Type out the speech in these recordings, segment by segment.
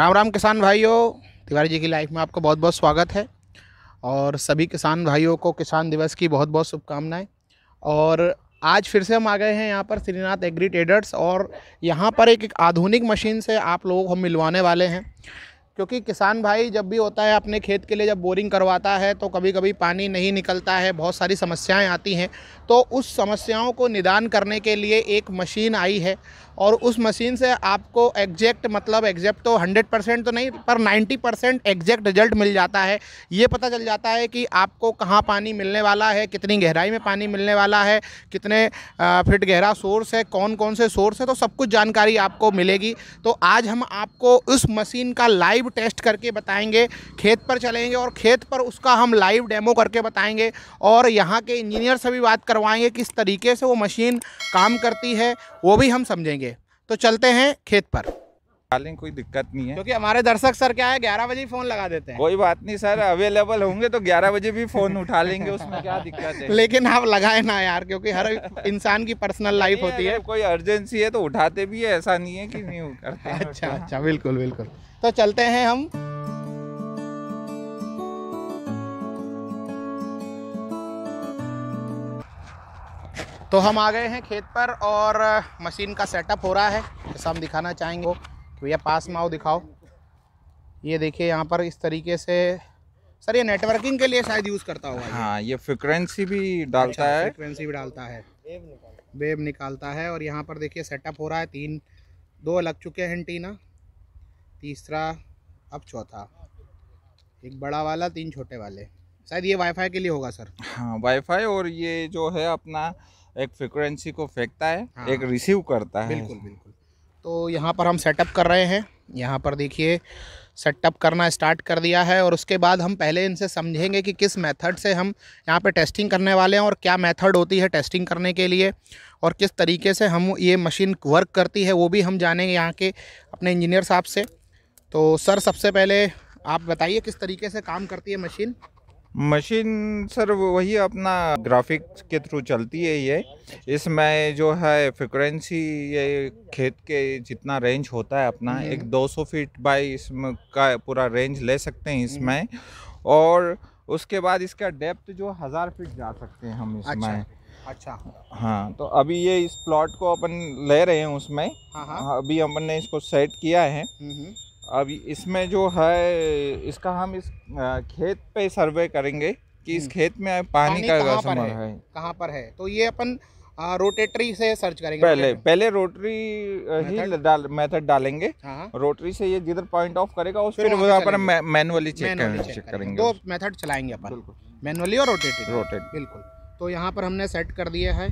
राम राम किसान भाइयों तिवारी जी की लाइफ में आपका बहुत बहुत स्वागत है और सभी किसान भाइयों को किसान दिवस की बहुत बहुत शुभकामनाएं और आज फिर से हम आ गए हैं यहाँ पर श्रीनाथ एग्री ट्रेडर्स और यहाँ पर एक, एक आधुनिक मशीन से आप लोगों को हम मिलवाने वाले हैं क्योंकि किसान भाई जब भी होता है अपने खेत के लिए जब बोरिंग करवाता है तो कभी कभी पानी नहीं निकलता है बहुत सारी समस्याएं आती हैं तो उस समस्याओं को निदान करने के लिए एक मशीन आई है और उस मशीन से आपको एग्जैक्ट मतलब एग्जैक्ट तो 100 परसेंट तो नहीं पर 90 परसेंट एग्जैक्ट रिजल्ट मिल जाता है ये पता चल जाता है कि आपको कहाँ पानी मिलने वाला है कितनी गहराई में पानी मिलने वाला है कितने फिट गहरा सोर्स है कौन कौन से सोर्स है तो सब कुछ जानकारी आपको मिलेगी तो आज हम आपको उस मशीन का लाइव टेस्ट करके बताएंगे खेत पर चलेंगे और खेत पर उसका हम लाइव डेमो करके बताएंगे और यहाँ के इंजीनियर से भी बात करवाएंगे किस तरीके से वो मशीन काम करती है वो भी हम समझेंगे तो चलते हैं खेत पर डालें कोई दिक्कत नहीं है क्योंकि हमारे दर्शक सर क्या है ग्यारह बजे फोन लगा देते हैं कोई बात नहीं सर अवेलेबल होंगे तो ग्यारह बजे भी फोन उठा लेंगे उसमें क्या दिक्कत है लेकिन आप लगाए ना यार क्योंकि हर इंसान की पर्सनल लाइफ होती है कोई अर्जेंसी है तो उठाते भी है ऐसा नहीं है कि नहीं करते अच्छा अच्छा बिल्कुल बिल्कुल तो चलते हैं हम तो हम आ गए हैं खेत पर और मशीन का सेटअप हो रहा है जैसा हम दिखाना चाहेंगे भैया पास में आओ दिखाओ ये देखिए यहाँ पर इस तरीके से सर ये नेटवर्किंग के लिए शायद यूज़ करता होगा हाँ ये फ्रिक्वेंसी अच्छा, भी डालता है फ्रिक्वेंसी भी डालता है वेब निकालता है और यहाँ पर देखिए सेटअप हो रहा है तीन दो लग चुके हैं टीना तीसरा अब चौथा एक बड़ा वाला तीन छोटे वाले शायद ये वाईफाई के लिए होगा सर हाँ वाईफाई और ये जो है अपना एक फ्रिक्वेंसी को फेंकता है हाँ। एक रिसीव करता है बिल्कुल बिल्कुल तो यहाँ पर हम सेटअप कर रहे हैं यहाँ पर देखिए सेटअप करना स्टार्ट कर दिया है और उसके बाद हम पहले इनसे समझेंगे कि किस मेथड से हम यहाँ पे टेस्टिंग करने वाले हैं और क्या मेथड होती है टेस्टिंग करने के लिए और किस तरीके से हम ये मशीन वर्क करती है वो भी हम जानेंगे यहाँ के अपने इंजीनियर साहब से तो सर सबसे पहले आप बताइए किस तरीके से काम करती है मशीन मशीन सर वही अपना ग्राफिक्स के थ्रू चलती है ये इसमें जो है फ्रिक्वेंसी ये खेत के जितना रेंज होता है अपना हम्म। एक 200 फीट बाई इसमें का पूरा रेंज ले सकते हैं हम्म। इसमें और उसके बाद इसका डेप्थ जो हज़ार फीट जा सकते हैं हम अच्छा। इसमें अच्छा। अच्छा हाँ तो अभी ये इस प्लॉट को अपन ले रहे हैं उसमें हाँ हाँ। अभी अपन ने इसको सेट किया है हम्म, अब इसमें जो है इसका हम इस खेत पे सर्वे करेंगे कि इस हम्म। खेत में पानी, पानी का कहां पर है, है। कहाँ पर है तो ये अपन रोटेटरी से सर्च करेंगे पहले पहले रोटरी ही डाल मेथड डालेंगे हाँ, हाँ। रोटरी से ये जिधर पॉइंट ऑफ करेगा उस फिर वहाँ पर मैनुअली चेक करेंगे दो मेथड चलाएंगे अपन मैनुअली और रोटेटरी रोटेट बिल्कुल तो यहाँ पर हमने सेट कर दिया है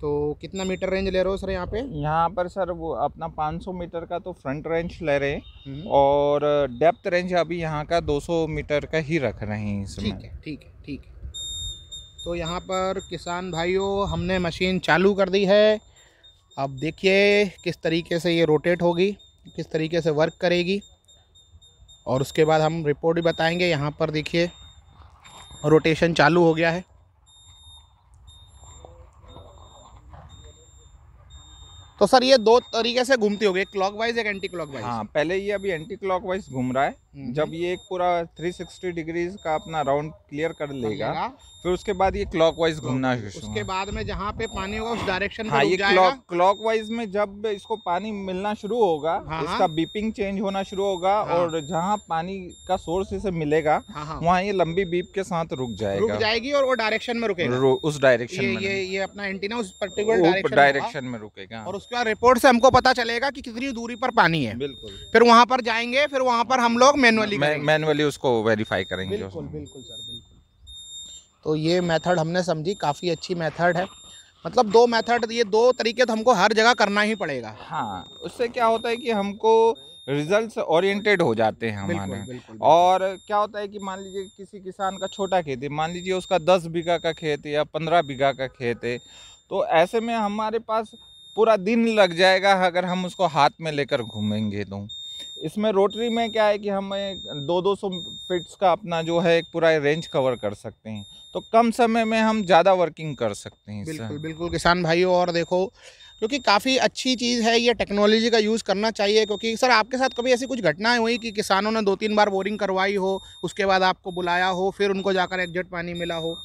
तो कितना मीटर रेंज ले रहे हो सर यहाँ पे यहाँ पर सर वो अपना 500 मीटर का तो फ्रंट रेंज ले रहे हैं हम्म। और डेप्थ रेंज अभी यहाँ का 200 मीटर का ही रख रहे हैं इसमें ठीक है ठीक है ठीक है तो यहाँ पर किसान भाइयों हमने मशीन चालू कर दी है अब देखिए किस तरीके से ये रोटेट होगी किस तरीके से वर्क करेगी और उसके बाद हम रिपोर्ट भी बताएँगे यहाँ पर देखिए रोटेशन चालू हो गया है तो सर ये दो तरीके से घूमती होगी क्लॉक वाइज एक एंटी क्लॉक वाइज हाँ पहले ये अभी एंटी क्लॉक वाइज घूम रहा है हम्म। जब ये पूरा 360 डिग्रीज का अपना राउंड क्लियर कर लेगा फिर उसके बाद ये क्लॉकवाइज तो घूमना उसके बाद में जहाँ पे पानी होगा उस डायरेक्शन हाँ ये क्लॉक क्लॉकवाइज में जब इसको पानी मिलना शुरू होगा हाँ, हाँ। इसका बीपिंग चेंज होना शुरू होगा हाँ, और जहाँ पानी का सोर्स इसे मिलेगा हाँ, हाँ, वहाँ ये लंबी बीप के साथ रुक जाएगा रुक जाएगी और वो डायरेक्शन में रुकेगा उस डायरेक्शन में ये ये अपना एंटीना उस पर्टिकुलर डायरेक्शन में रुकेगा और उसके बाद रिपोर्ट से हमको पता चलेगा की कितनी दूरी पर पानी है बिल्कुल फिर वहाँ पर जाएंगे फिर वहाँ पर हम लोग मैनुअली मैनुअली उसको वेरीफाई करेंगे बिल्कुल बिल्कुल सर बिल्कुल तो ये मेथड हमने समझी काफ़ी अच्छी मेथड है मतलब दो मेथड ये दो तरीके तो हमको हर जगह करना ही पड़ेगा हाँ उससे क्या होता है कि हमको रिजल्ट्स ओरिएंटेड हो जाते हैं हमारे बिल्कुल, बिल्कुल, और क्या होता है कि मान लीजिए किसी किसान का छोटा खेत है मान लीजिए उसका दस बीघा का खेत है या पंद्रह बीघा का खेत है तो ऐसे में हमारे पास पूरा दिन लग जाएगा अगर हम उसको हाथ में लेकर घूमेंगे तो इसमें रोटरी में क्या है कि हम दो दो सौ फिट्स का अपना जो है एक पूरा रेंज कवर कर सकते हैं तो कम समय में हम ज़्यादा वर्किंग कर सकते हैं बिल्कुल बिल्कुल किसान भाइयों और देखो क्योंकि काफ़ी अच्छी चीज़ है ये टेक्नोलॉजी का यूज़ करना चाहिए क्योंकि सर आपके साथ कभी ऐसी कुछ घटनाएं हुई कि किसानों ने दो तीन बार बोरिंग करवाई हो उसके बाद आपको बुलाया हो फिर उनको जाकर एग्जट पानी मिला हो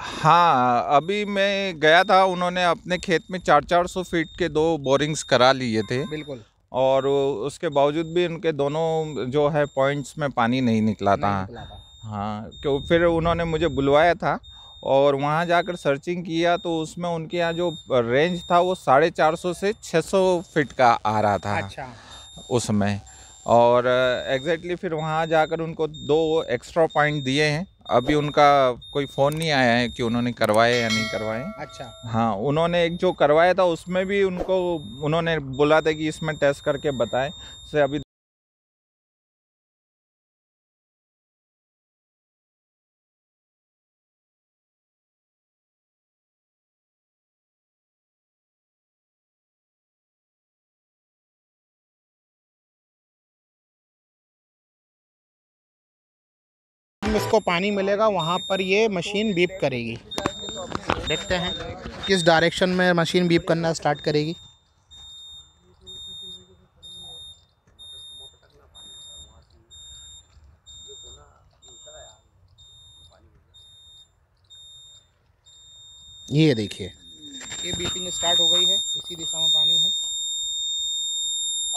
हाँ अभी मैं गया था उन्होंने अपने खेत में चार चार सौ फीट के दो बोरिंग्स करा लिए थे बिल्कुल और उसके बावजूद भी उनके दोनों जो है पॉइंट्स में पानी नहीं निकला था हाँ क्यों फिर उन्होंने मुझे बुलवाया था और वहाँ जाकर सर्चिंग किया तो उसमें उनके यहाँ जो रेंज था वो साढ़े चार सौ से छः सौ फिट का आ रहा था अच्छा। उसमें और एग्जैक्टली फिर वहाँ जाकर उनको दो एक्स्ट्रा पॉइंट दिए हैं अभी उनका कोई फ़ोन नहीं आया है कि उन्होंने करवाए या नहीं करवाए अच्छा हाँ उन्होंने एक जो करवाया था उसमें भी उनको उन्होंने बोला था कि इसमें टेस्ट करके बताएं से अभी जिसको पानी मिलेगा वहाँ पर ये मशीन बीप करेगी देखते हैं किस डायरेक्शन में मशीन बीप करना स्टार्ट करेगी ये देखिए ये बीपिंग स्टार्ट हो गई है इसी दिशा में पानी है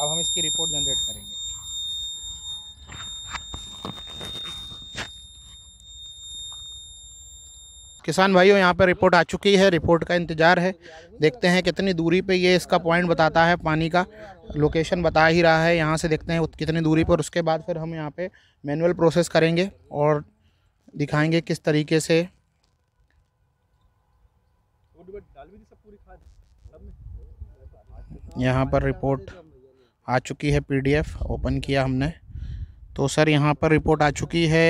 अब हम इसकी रिपोर्ट जनरेट करेंगे किसान भाइयों यहाँ पर रिपोर्ट आ चुकी है रिपोर्ट का इंतज़ार है देखते हैं कितनी दूरी पे ये इसका पॉइंट बताता है पानी का लोकेशन बता ही रहा है यहाँ से देखते हैं कितनी दूरी पर उसके बाद फिर हम यहाँ पे मैनुअल प्रोसेस करेंगे और दिखाएंगे किस तरीके से यहाँ पर रिपोर्ट आ चुकी है पीडीएफ ओपन किया हमने तो सर यहाँ पर रिपोर्ट आ चुकी है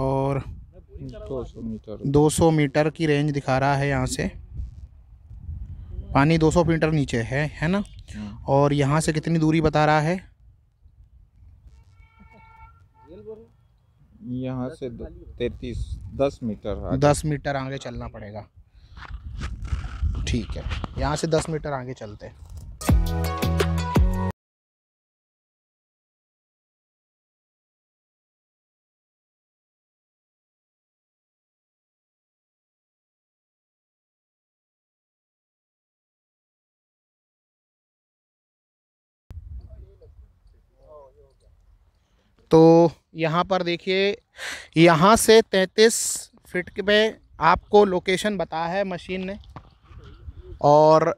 और 200 मीटर मीटर की रेंज दिखा रहा है यहाँ से पानी 200 मीटर नीचे है है ना हाँ। और यहाँ से कितनी दूरी बता रहा है यहाँ से तैतीस दस मीटर दस मीटर आगे चलना पड़ेगा ठीक है यहाँ से दस मीटर आगे चलते हैं तो यहाँ पर देखिए यहाँ से 33 फिट पे आपको लोकेशन बताया है मशीन ने और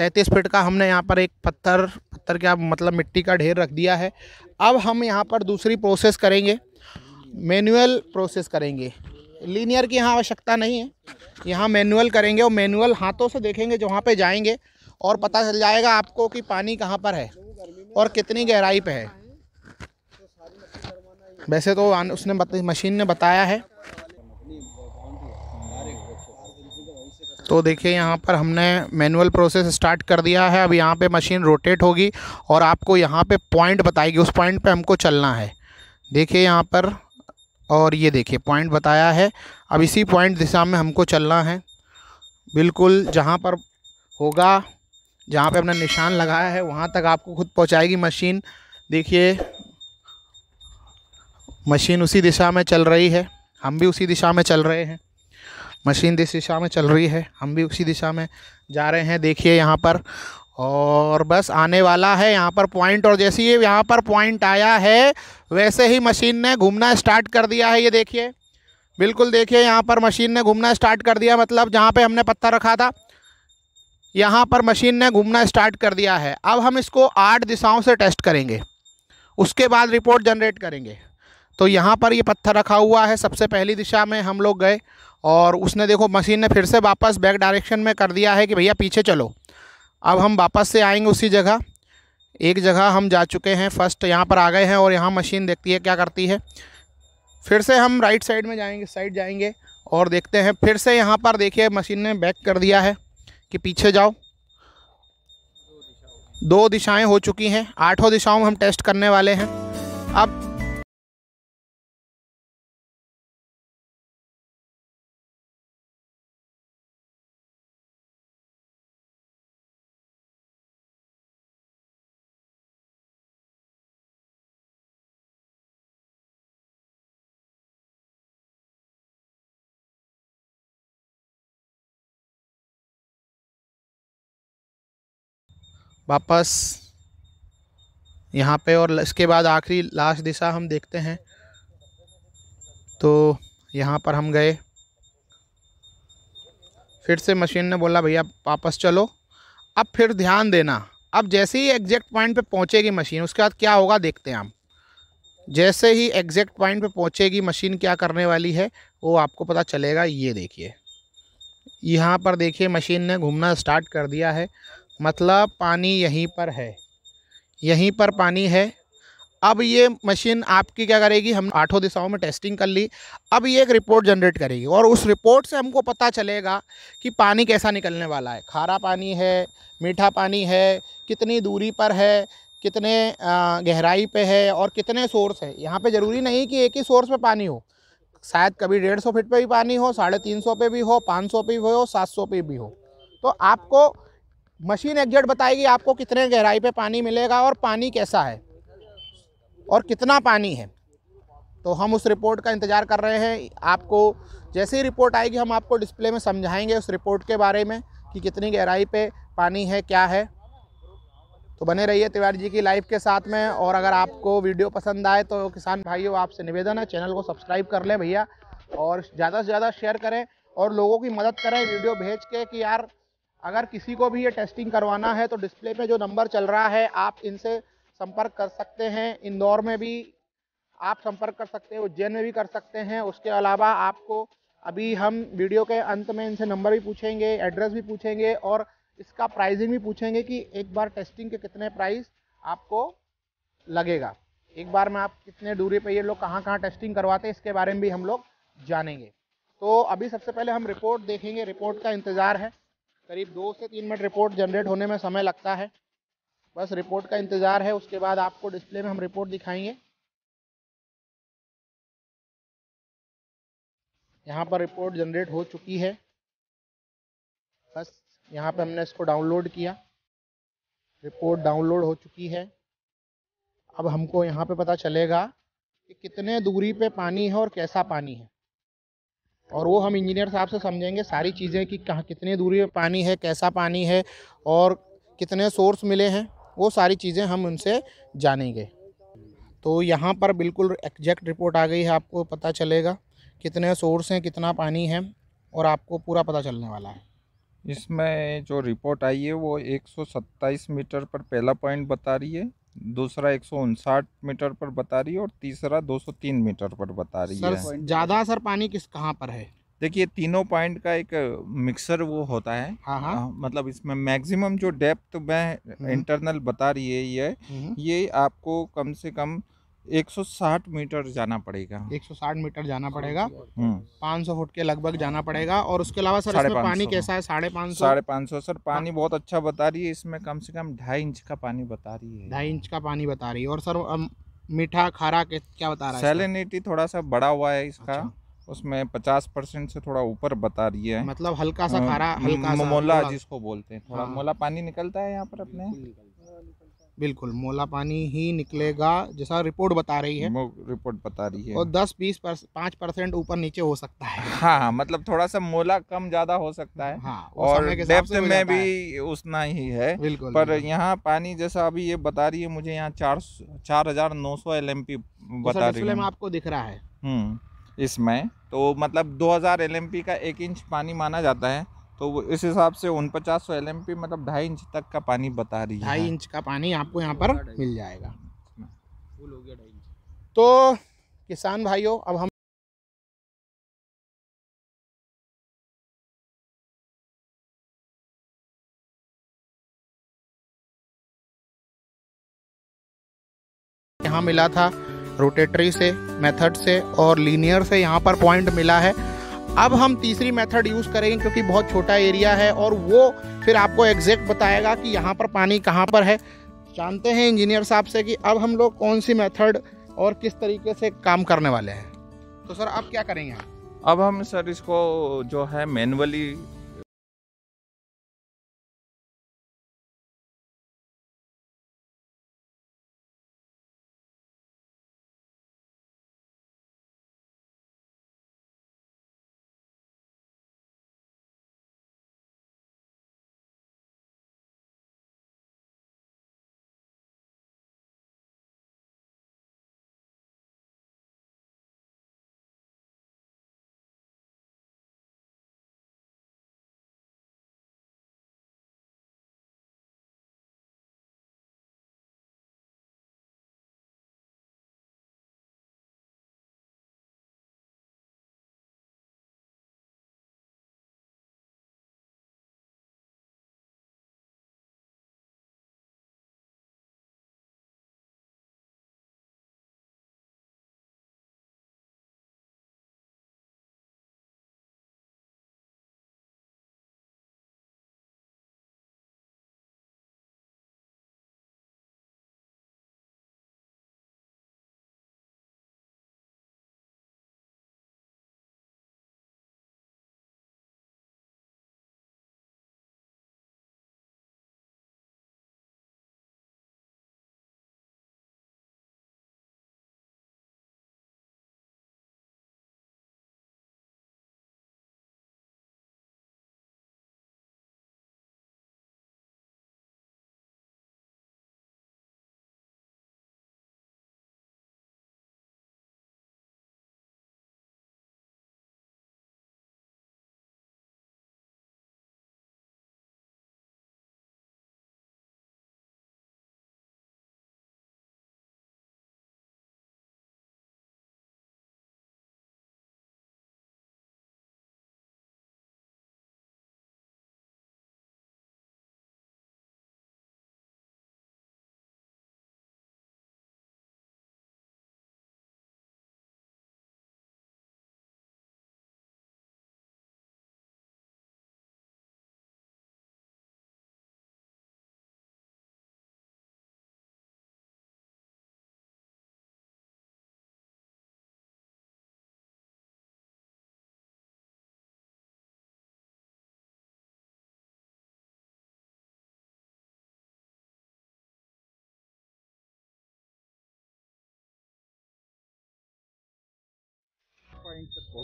33 फिट का हमने यहाँ पर एक पत्थर पत्थर क्या मतलब मिट्टी का ढेर रख दिया है अब हम यहाँ पर दूसरी प्रोसेस करेंगे मैनुअल प्रोसेस करेंगे लीनियर की यहाँ आवश्यकता नहीं है यहाँ मैनुअल करेंगे और मैनुअल हाथों से देखेंगे जहाँ पे जाएंगे और पता चल जाएगा आपको कि पानी कहाँ पर है और कितनी गहराई पे है वैसे तो उसने बत, मशीन ने बताया है तो देखिए यहाँ पर हमने मैनुअल प्रोसेस स्टार्ट कर दिया है अब यहाँ पे मशीन रोटेट होगी और आपको यहाँ पे पॉइंट बताएगी उस पॉइंट पे हमको चलना है देखिए यहाँ पर और ये देखिए पॉइंट बताया है अब इसी पॉइंट दिशा में हमको चलना है बिल्कुल जहाँ पर होगा जहाँ पे अपना निशान लगाया है वहाँ तक आपको खुद पहुँचाएगी मशीन देखिए मशीन उसी दिशा में चल रही है हम भी उसी दिशा में चल रहे हैं मशीन जिस दिशा में चल रही है हम भी उसी दिशा में जा रहे हैं देखिए यहाँ पर और बस आने वाला है यहाँ पर पॉइंट और जैसे ही यहाँ पर पॉइंट आया है वैसे ही मशीन ने घूमना स्टार्ट कर दिया है ये देखिए बिल्कुल देखिए यहाँ पर मशीन ने घूमना स्टार्ट कर दिया मतलब जहाँ पे हमने पत्थर रखा था यहाँ पर मशीन ने घूमना स्टार्ट कर दिया है अब हम इसको आठ दिशाओं से टेस्ट करेंगे उसके बाद रिपोर्ट जनरेट करेंगे तो यहाँ पर ये पत्थर रखा हुआ है सबसे पहली दिशा में हम लोग गए और उसने देखो मशीन ने फिर से वापस बैक डायरेक्शन में कर दिया है कि भैया पीछे चलो अब हम वापस से आएंगे उसी जगह एक जगह हम जा चुके हैं फर्स्ट यहाँ पर आ गए हैं और यहाँ मशीन देखती है क्या करती है फिर से हम राइट साइड में जाएंगे साइड जाएंगे और देखते हैं फिर से यहाँ पर देखिए मशीन ने बैक कर दिया है कि पीछे जाओ दो दिशाएं हो चुकी हैं आठों दिशाओं में हम टेस्ट करने वाले हैं अब वापस यहाँ पे और इसके बाद आखिरी लास्ट दिशा हम देखते हैं तो यहाँ पर हम गए फिर से मशीन ने बोला भैया वापस चलो अब फिर ध्यान देना अब जैसे ही एग्जैक्ट पॉइंट पे पहुँचेगी मशीन उसके बाद क्या होगा देखते हैं हम जैसे ही एग्जैक्ट पॉइंट पे पहुँचेगी मशीन क्या करने वाली है वो आपको पता चलेगा ये देखिए यहाँ पर देखिए मशीन ने घूमना स्टार्ट कर दिया है मतलब पानी यहीं पर है यहीं पर पानी है अब ये मशीन आपकी क्या करेगी हम आठों दिशाओं में टेस्टिंग कर ली अब ये एक रिपोर्ट जनरेट करेगी और उस रिपोर्ट से हमको पता चलेगा कि पानी कैसा निकलने वाला है खारा पानी है मीठा पानी है कितनी दूरी पर है कितने गहराई पे है और कितने सोर्स है यहाँ पे ज़रूरी नहीं कि एक ही सोर्स पे पानी हो शायद कभी डेढ़ सौ फिट पर भी पानी हो साढ़े तीन सौ पे भी हो पाँच सौ पे भी हो सात सौ पे भी हो तो आपको मशीन एग्जैक्ट बताएगी आपको कितने गहराई पे पानी मिलेगा और पानी कैसा है और कितना पानी है तो हम उस रिपोर्ट का इंतज़ार कर रहे हैं आपको जैसे ही रिपोर्ट आएगी हम आपको डिस्प्ले में समझाएंगे उस रिपोर्ट के बारे में कि कितनी गहराई पे पानी है क्या है तो बने रहिए तिवारी जी की लाइफ के साथ में और अगर आपको वीडियो पसंद आए तो किसान भाइयों आपसे निवेदन है चैनल को सब्सक्राइब कर लें भैया और ज़्यादा से ज़्यादा शेयर करें और लोगों की मदद करें वीडियो भेज के कि यार अगर किसी को भी ये टेस्टिंग करवाना है तो डिस्प्ले पे जो नंबर चल रहा है आप इनसे संपर्क कर सकते हैं इंदौर में भी आप संपर्क कर सकते हैं उज्जैन में भी कर सकते हैं उसके अलावा आपको अभी हम वीडियो के अंत में इनसे नंबर भी पूछेंगे एड्रेस भी पूछेंगे और इसका प्राइजिंग भी पूछेंगे कि एक बार टेस्टिंग के कितने प्राइस आपको लगेगा एक बार में आप कितने दूरी पर ये लोग कहाँ कहाँ टेस्टिंग करवाते हैं इसके बारे में भी हम लोग जानेंगे तो अभी सबसे पहले हम रिपोर्ट देखेंगे रिपोर्ट का इंतज़ार है करीब दो से तीन मिनट रिपोर्ट जनरेट होने में समय लगता है बस रिपोर्ट का इंतज़ार है उसके बाद आपको डिस्प्ले में हम रिपोर्ट दिखाएंगे यहाँ पर रिपोर्ट जनरेट हो चुकी है बस यहाँ पर हमने इसको डाउनलोड किया रिपोर्ट डाउनलोड हो चुकी है अब हमको यहाँ पे पता चलेगा कि कितने दूरी पे पानी है और कैसा पानी है और वो हम इंजीनियर साहब से समझेंगे सारी चीज़ें कि कहाँ कितने दूरी में पानी है कैसा पानी है और कितने सोर्स मिले हैं वो सारी चीज़ें हम उनसे जानेंगे तो यहाँ पर बिल्कुल एग्जैक्ट रिपोर्ट आ गई है आपको पता चलेगा कितने सोर्स हैं कितना पानी है और आपको पूरा पता चलने वाला है इसमें जो रिपोर्ट आई है वो 127 मीटर पर पहला पॉइंट बता रही है दूसरा एक सौ उनसाठ मीटर पर बता रही है और तीसरा दो सौ तीन मीटर पर बता रही सर, है ज़्यादा असर पानी किस कहाँ पर है देखिए तीनों पॉइंट का एक मिक्सर वो होता है हाँ हा। आ, मतलब इसमें मैक्सिमम जो डेप्थ में इंटरनल बता रही है ये हम्म। ये आपको कम से कम 160 मीटर जाना पड़ेगा 160 मीटर जाना पड़ेगा 500 हम्म। फुट के लगभग जाना पड़ेगा और उसके अलावा सर इसमें पानी कैसा है साढ़े पाँच सौ साढ़े पाँच सौ सर हाँ। पानी बहुत अच्छा बता रही है इसमें कम से कम ढाई इंच का पानी बता रही है ढाई इंच का पानी बता रही है और सर मीठा खारा क्या बता रहा है सैलिनिटी थोड़ा सा बड़ा हुआ है इसका अच्छा। उसमें पचास परसेंट से थोड़ा ऊपर बता रही है मतलब हल्का सा खारा हल्का सा मोला जिसको बोलते हैं थोड़ा हाँ। मोला पानी निकलता है यहाँ पर अपने बिल्कुल मोला पानी ही निकलेगा जैसा रिपोर्ट बता रही है रिपोर्ट बता रही है और दस बीस पाँच परसेंट ऊपर नीचे हो सकता है हाँ मतलब थोड़ा सा मोला कम ज्यादा हो सकता है हाँ, और डेप्थ में भी उतना ही है बिल्कुल पर यहाँ पानी जैसा अभी ये बता रही है मुझे यहाँ चार चार हजार नौ सौ एल एम पी तो बता रही है आपको दिख रहा है हम्म, इसमें तो मतलब 2000 हजार का एक इंच पानी माना जाता है तो इस हिसाब से उन पचास सौ एल मतलब ढाई इंच तक का पानी बता रही है ढाई इंच का पानी आपको यहाँ पर मिल जाएगा हो गया ढाई इंच तो किसान भाइयों अब हम यहाँ मिला था रोटेटरी से मेथड से और लीनियर से यहाँ पर पॉइंट मिला है अब हम तीसरी मेथड यूज़ करेंगे क्योंकि बहुत छोटा एरिया है और वो फिर आपको एग्जैक्ट बताएगा कि यहाँ पर पानी कहाँ पर है जानते हैं इंजीनियर साहब से कि अब हम लोग कौन सी मेथड और किस तरीके से काम करने वाले हैं तो सर अब क्या करेंगे अब हम सर इसको जो है मैनुअली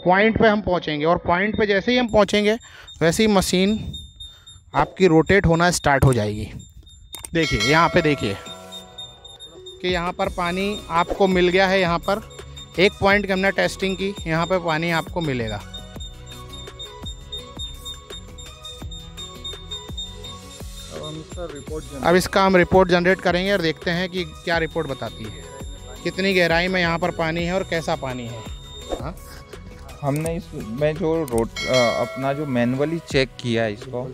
पॉइंट पे हम पहुंचेंगे और पॉइंट पे जैसे ही हम पहुंचेंगे वैसे ही मशीन आपकी रोटेट होना स्टार्ट हो जाएगी देखिए यहाँ पे देखिए कि यहाँ पर पानी आपको मिल गया है यहाँ पर एक पॉइंट की हमने टेस्टिंग की यहाँ पे पानी आपको मिलेगा अब इसका हम रिपोर्ट जनरेट करेंगे और देखते हैं कि क्या रिपोर्ट बताती है कितनी गहराई में यहाँ पर पानी है और कैसा पानी है हाँ हमने इस में जो रोट अपना जो मैनुअली चेक किया है इसको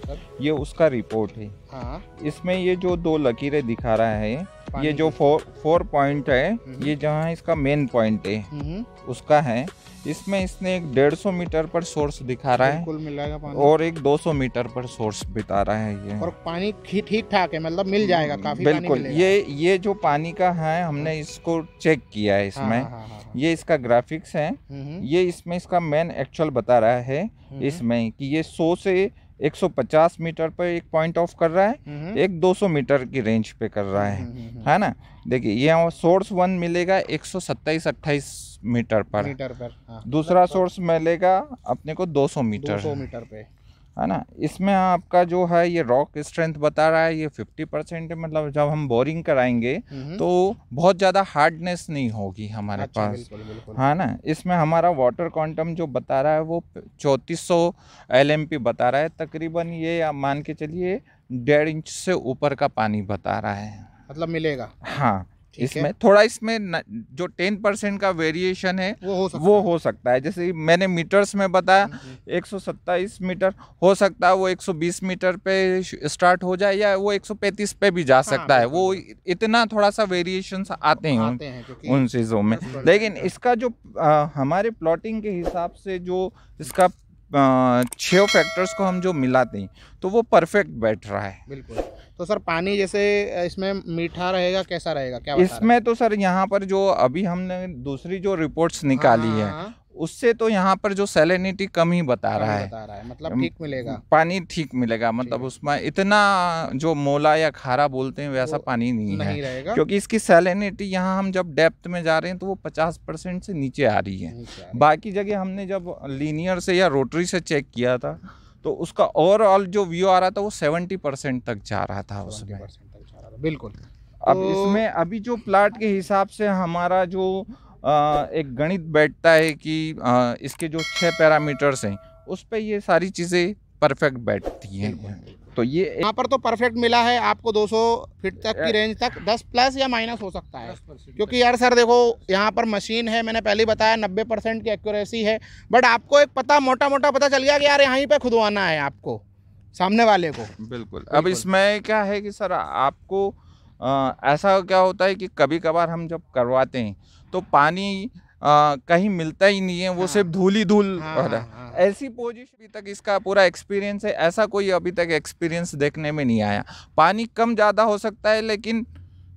ये उसका रिपोर्ट है हाँ। इसमें ये जो दो लकीरें दिखा रहा है ये जो फोर फोर पॉइंट है हम्म। ये जहाँ इसका मेन पॉइंट है हम्म। उसका है इसमें इसने एक डेढ़ सौ मीटर पर सोर्स दिखा रहा है पानी और एक दो सौ मीटर पर सोर्स बिता रहा है ये और पानी ठीक ठाक है मतलब मिल जाएगा हम्म, काफी बिल्कुल पानी ये ये जो पानी का है हमने इसको चेक किया है इसमें हाँ, हाँ, हाँ, हाँ। ये इसका ग्राफिक्स है ये इसमें इसका मेन एक्चुअल बता रहा है इसमें कि ये सौ से 150 मीटर पर एक पॉइंट ऑफ कर रहा है एक 200 मीटर की रेंज पे कर रहा है है ना देखिए ये सोर्स वन मिलेगा एक सौ अट्ठाईस मीटर पर मीटर पर हाँ। दूसरा सोर्स मतलब मिलेगा अपने को 200 मीटर 200 मीटर पे है ना इसमें आपका जो है ये रॉक स्ट्रेंथ बता रहा है ये फिफ्टी परसेंट मतलब जब हम बोरिंग कराएंगे हम्म। तो बहुत ज़्यादा हार्डनेस नहीं होगी हमारे अच्छा, पास है ना इसमें हमारा वाटर क्वांटम जो बता रहा है वो चौंतीस सौ एल बता रहा है तकरीबन ये आप मान के चलिए डेढ़ इंच से ऊपर का पानी बता रहा है मतलब मिलेगा हाँ इसमें थोड़ा इसमें न, जो टेन परसेंट का वेरिएशन है वो हो सकता, वो हो सकता है जैसे मैंने मीटर्स में बताया हम्म, हम्म। एक सौ सत्ताईस मीटर हो सकता है वो एक सौ बीस मीटर पे स्टार्ट हो जाए या वो एक सौ पैंतीस पे भी जा हाँ, सकता है वो इतना थोड़ा सा वेरिएशन आते हैं आते हैं उन चीज़ों में लेकिन इसका जो आ, हमारे प्लॉटिंग के हिसाब से जो इसका छः फैक्टर्स को हम जो मिलाते हैं तो वो परफेक्ट बैठ रहा है बिल्कुल तो सर पानी जैसे इसमें मीठा रहेगा कैसा रहेगा क्या इसमें तो सर यहाँ पर जो अभी हमने दूसरी जो रिपोर्ट्स निकाली हाँ, हाँ, है हाँ, उससे तो यहाँ पर जो सेलिनिटी कम ही बता रहा है बता रहा है मतलब ठीक मिलेगा पानी ठीक मिलेगा मतलब उसमें इतना जो मोला या खारा बोलते हैं वैसा पानी नहीं, नहीं है रहेगा। क्योंकि इसकी सेलिनिटी यहाँ हम जब डेप्थ में जा रहे हैं तो वो 50 परसेंट से नीचे आ रही है बाकी जगह हमने जब लीनियर से या रोटरी से चेक किया था तो उसका ओवरऑल जो व्यू आ रहा था वो सेवेंटी परसेंट तक जा रहा था उसमें बिल्कुल अब तो... इसमें अभी जो प्लाट के हिसाब से हमारा जो आ, एक गणित बैठता है कि आ, इसके जो छः पैरामीटर्स हैं उस पर ये सारी चीज़ें परफेक्ट बैठती हैं तो ये यहाँ पर तो परफेक्ट मिला है आपको 200 फीट तक की रेंज तक 10 प्लस या माइनस हो सकता है क्योंकि यार सर देखो यहाँ पर मशीन है मैंने पहले ही बताया 90 परसेंट की एक्यूरेसी है बट आपको एक पता मोटा मोटा पता चल गया कि यार यहीं पे खुदवाना है आपको सामने वाले को बिल्कुल, बिल्कुल। अब इसमें क्या है कि सर आपको आ, ऐसा क्या होता है कि कभी कभार हम जब करवाते हैं तो पानी आ, कहीं मिलता ही नहीं है वो हाँ। सिर्फ धूल ही धूल हो रहा है हाँ, ऐसी पोजिशन अभी तक इसका पूरा एक्सपीरियंस है ऐसा कोई अभी तक एक्सपीरियंस देखने में नहीं आया पानी कम ज़्यादा हो सकता है लेकिन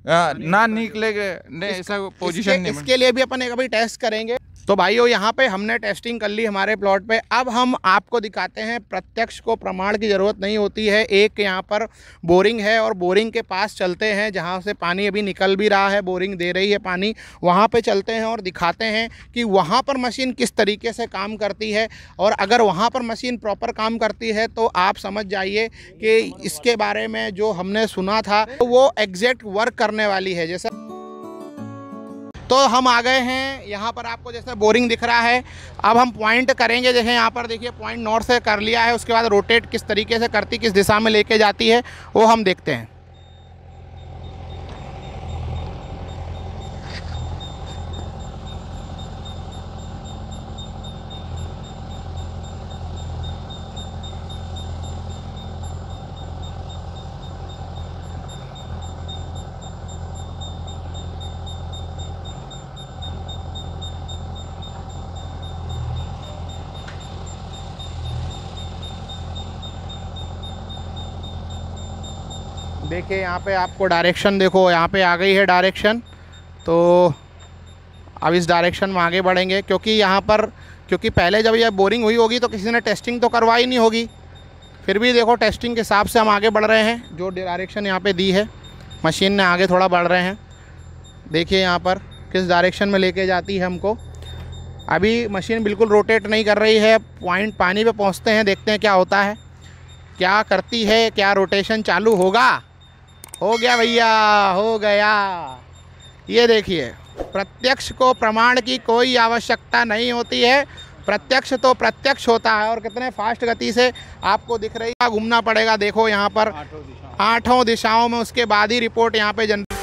आ, ना निकलेगा ऐसा पोजिशन इसके, इसके लिए भी अपन एक अभी टेस्ट करेंगे तो भाइयों यहाँ पे हमने टेस्टिंग कर ली हमारे प्लॉट पे अब हम आपको दिखाते हैं प्रत्यक्ष को प्रमाण की ज़रूरत नहीं होती है एक यहाँ पर बोरिंग है और बोरिंग के पास चलते हैं जहाँ से पानी अभी निकल भी रहा है बोरिंग दे रही है पानी वहाँ पे चलते हैं और दिखाते हैं कि वहाँ पर मशीन किस तरीके से काम करती है और अगर वहाँ पर मशीन प्रॉपर काम करती है तो आप समझ जाइए कि इसके बारे में जो हमने सुना था तो वो एग्जैक्ट वर्क करने वाली है जैसा तो हम आ गए हैं यहाँ पर आपको जैसे बोरिंग दिख रहा है अब हम पॉइंट करेंगे जैसे यहाँ पर देखिए पॉइंट नॉर्थ से कर लिया है उसके बाद रोटेट किस तरीके से करती किस दिशा में लेके जाती है वो हम देखते हैं देखिए यहाँ पे आपको डायरेक्शन देखो यहाँ पे आ गई है डायरेक्शन तो अब इस डायरेक्शन में आगे बढ़ेंगे क्योंकि यहाँ पर क्योंकि पहले जब यह बोरिंग हुई होगी तो किसी ने टेस्टिंग तो करवाई नहीं होगी फिर भी देखो टेस्टिंग के हिसाब से हम आगे बढ़ रहे हैं जो डायरेक्शन यहाँ पर दी है मशीन ने आगे थोड़ा बढ़ रहे हैं देखिए यहाँ पर किस डायरेक्शन में लेके जाती है हमको अभी मशीन बिल्कुल रोटेट नहीं कर रही है पॉइंट पानी पे पहुँचते हैं देखते हैं क्या होता है क्या करती है क्या रोटेशन चालू होगा हो गया भैया हो गया ये देखिए प्रत्यक्ष को प्रमाण की कोई आवश्यकता नहीं होती है प्रत्यक्ष तो प्रत्यक्ष होता है और कितने फास्ट गति से आपको दिख रही है घूमना पड़ेगा देखो यहाँ पर आठों दिशाओं में उसके बाद ही रिपोर्ट यहाँ पे जनता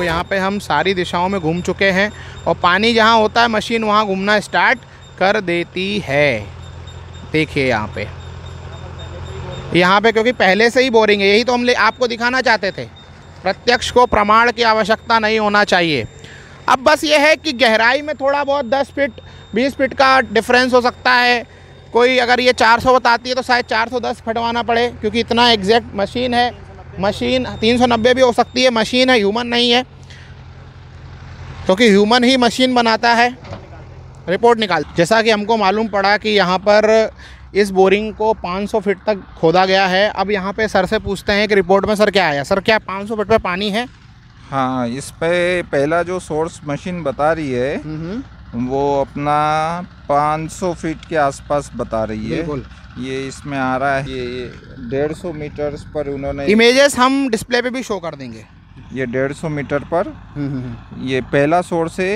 आपको यहाँ पे हम सारी दिशाओं में घूम चुके हैं और पानी जहाँ होता है मशीन वहाँ घूमना स्टार्ट कर देती है देखिए यहाँ पे यहाँ पे क्योंकि पहले से ही बोरिंग है यही तो हम ले आपको दिखाना चाहते थे प्रत्यक्ष को प्रमाण की आवश्यकता नहीं होना चाहिए अब बस ये है कि गहराई में थोड़ा बहुत दस फिट बीस फिट का डिफरेंस हो सकता है कोई अगर ये 400 बताती है तो शायद 410 फटवाना पड़े क्योंकि इतना एग्जैक्ट मशीन है मशीन 390 भी हो सकती है मशीन है ह्यूमन नहीं है क्योंकि तो ह्यूमन ही मशीन बनाता है रिपोर्ट निकाल जैसा कि हमको मालूम पड़ा कि यहाँ पर इस बोरिंग को 500 फीट तक खोदा गया है अब यहाँ पे सर से पूछते हैं कि रिपोर्ट में सर क्या आया सर क्या 500 फीट पे पानी है हाँ इस पे पहला जो सोर्स मशीन बता रही है हम्म। वो अपना 500 फीट के आसपास बता रही है ये इसमें आ रहा है ये डेढ़ सौ मीटर पर उन्होंने इमेजेस हम डिस्प्ले पे भी शो कर देंगे ये डेढ़ सौ मीटर पर हम्म, हम्म, हम्म। ये पहला सोर्स से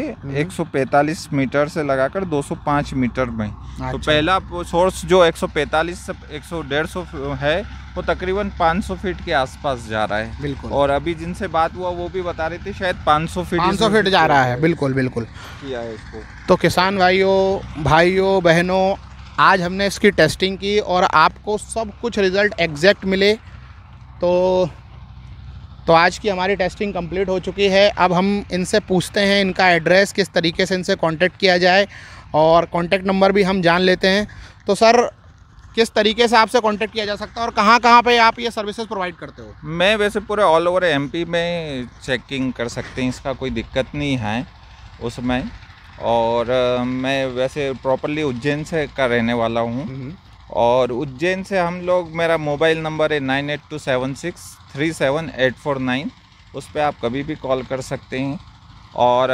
एक सौ पैतालीस मीटर से लगाकर दो सौ पाँच मीटर में तो अच्छा। तो पहला सोर्स जो एक सौ एक सौ डेढ़ सौ है वो तकरीबन पाँच सौ फीट के आसपास जा रहा है बिल्कुल और अभी जिनसे बात हुआ वो भी बता रहे थे शायद पाँच सौ फीट पाँच सौ फीट जा रहा है बिल्कुल बिल्कुल किया है इसको तो किसान भाइयों भाइयों बहनों आज हमने इसकी टेस्टिंग की और आपको सब कुछ रिज़ल्ट एग्जैक्ट मिले तो तो आज की हमारी टेस्टिंग कंप्लीट हो चुकी है अब हम इनसे पूछते हैं इनका एड्रेस किस तरीके से इनसे कांटेक्ट किया जाए और कांटेक्ट नंबर भी हम जान लेते हैं तो सर किस तरीके से आपसे कांटेक्ट किया जा सकता है और कहाँ कहाँ पे आप ये सर्विसेज प्रोवाइड करते हो मैं वैसे पूरे ऑल ओवर एमपी में चेकिंग कर सकते हैं इसका कोई दिक्कत नहीं है उसमें और मैं वैसे प्रॉपरली उज्जैन से का रहने वाला हूँ हम्म। और उज्जैन से हम लोग मेरा मोबाइल नंबर है nine eight two seven six three seven eight four nine उस पर आप कभी भी कॉल कर सकते हैं और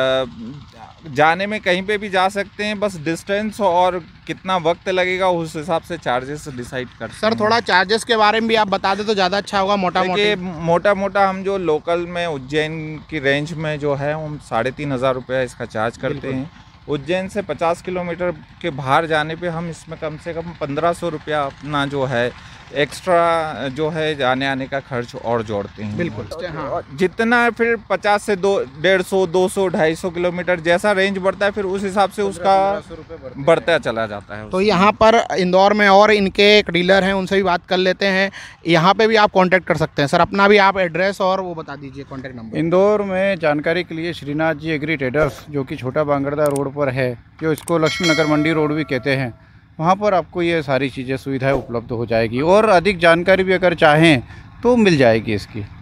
जाने में कहीं पे भी जा सकते हैं बस डिस्टेंस और कितना वक्त लगेगा उस हिसाब से चार्जेस डिसाइड कर सर थोड़ा चार्जेस के बारे में भी आप बता दें तो ज़्यादा अच्छा होगा मोटा मोटा मोटा मोटा हम जो लोकल में उज्जैन की रेंज में जो है हम साढ़े तीन हज़ार रुपया इसका चार्ज करते हैं उज्जैन से पचास किलोमीटर के बाहर जाने पर हम इसमें कम से कम पंद्रह सौ रुपया अपना जो है एक्स्ट्रा जो है आने आने का खर्च और जोड़ते हैं बिल्कुल हाँ। जितना फिर पचास से दो डेढ़ सौ दो सौ ढाई सौ किलोमीटर जैसा रेंज बढ़ता है फिर उस हिसाब से उसका बढ़ता चला जाता है तो यहाँ पर इंदौर में और इनके एक डीलर हैं उनसे भी बात कर लेते हैं यहाँ पे भी आप कॉन्टैक्ट कर सकते हैं सर अपना भी आप एड्रेस और वो बता दीजिए कॉन्टैक्ट नंबर इंदौर में जानकारी के लिए श्रीनाथ जी एग्री ट्रेडर्स जो कि छोटा बांगड़दा रोड पर है जो इसको लक्ष्मी नगर मंडी रोड भी कहते हैं वहाँ पर आपको ये सारी चीज़ें सुविधाएं उपलब्ध हो जाएगी और अधिक जानकारी भी अगर चाहें तो मिल जाएगी इसकी